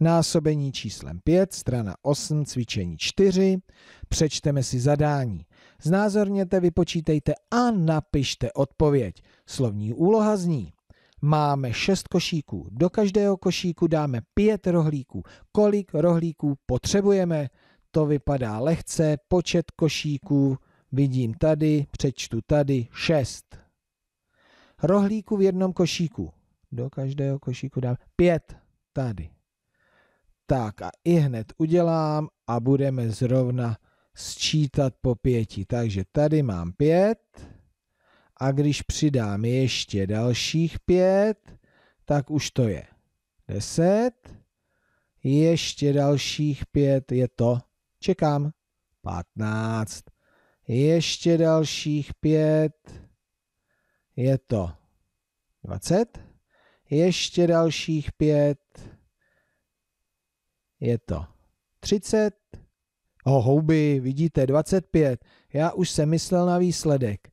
násobení číslem 5, strana 8, cvičení 4. Přečteme si zadání. Znázorněte, vypočítejte a napište odpověď. Slovní úloha zní. Máme šest košíků. Do každého košíku dáme pět rohlíků. Kolik rohlíků potřebujeme? To vypadá lehce. Počet košíků vidím tady, přečtu tady šest Rohlíků v jednom košíku. Do každého košíku dáme pět tady. Tak a i hned udělám a budeme zrovna sčítat po pěti. Takže tady mám pět a když přidám ještě dalších pět, tak už to je deset. Ještě dalších pět je to, čekám, patnáct. Ještě dalších pět je to dvacet. Ještě dalších pět je to 30, oh, houby, vidíte, 25. Já už jsem myslel na výsledek.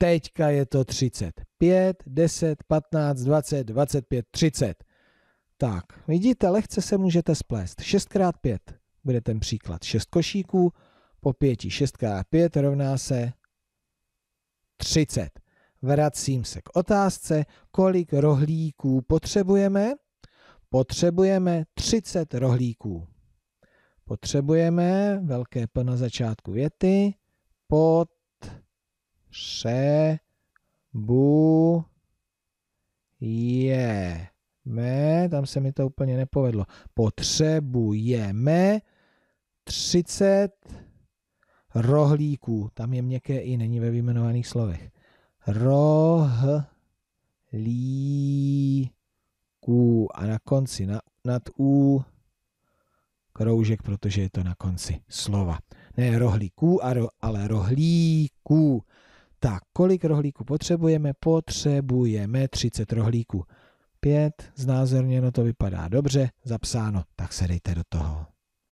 Teďka je to 35, 10, 15, 20, 25, 30. Tak, vidíte, lehce se můžete splést. 6x5 bude ten příklad. 6 košíků po 5, 6x5 rovná se 30. Vracím se k otázce, kolik rohlíků potřebujeme – potřebujeme 30 rohlíků. Potřebujeme velké P na začátku věty. Pot se bu je me, tam se mi to úplně nepovedlo. Potřebujeme 30 rohlíků. Tam je měkké i, není ve vyjmenovaných slovech. Rohlíků a na konci na, nad U kroužek, protože je to na konci slova. Ne rohlíků, ale rohlíků. Tak, kolik rohlíků potřebujeme? Potřebujeme 30 rohlíků. Pět. znázorněno to vypadá dobře, zapsáno, tak se dejte do toho.